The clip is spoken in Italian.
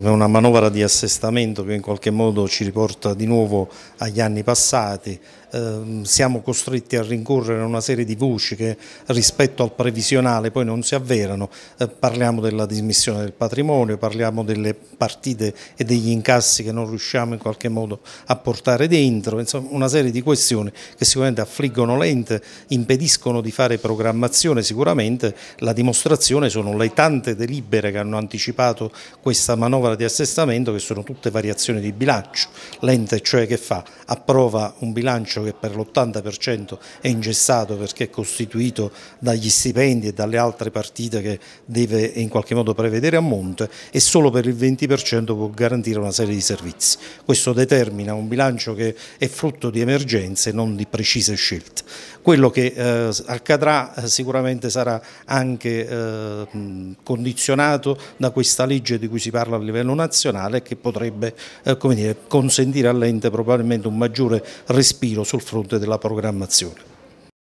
È una manovra di assestamento che in qualche modo ci riporta di nuovo agli anni passati Ehm, siamo costretti a rincorrere una serie di voci che rispetto al previsionale poi non si avverano, eh, parliamo della dismissione del patrimonio, parliamo delle partite e degli incassi che non riusciamo in qualche modo a portare dentro, insomma una serie di questioni che sicuramente affliggono l'ente, impediscono di fare programmazione, sicuramente la dimostrazione sono le tante delibere che hanno anticipato questa manovra di assestamento che sono tutte variazioni di bilancio, l'ente cioè che fa? Approva un bilancio bilancio che per l'80% è ingessato perché è costituito dagli stipendi e dalle altre partite che deve in qualche modo prevedere a monte e solo per il 20% può garantire una serie di servizi. Questo determina un bilancio che è frutto di emergenze e non di precise scelte. Quello che eh, accadrà eh, sicuramente sarà anche eh, condizionato da questa legge di cui si parla a livello nazionale che potrebbe eh, dire, consentire all'ente probabilmente un maggiore respiro sul fronte della programmazione.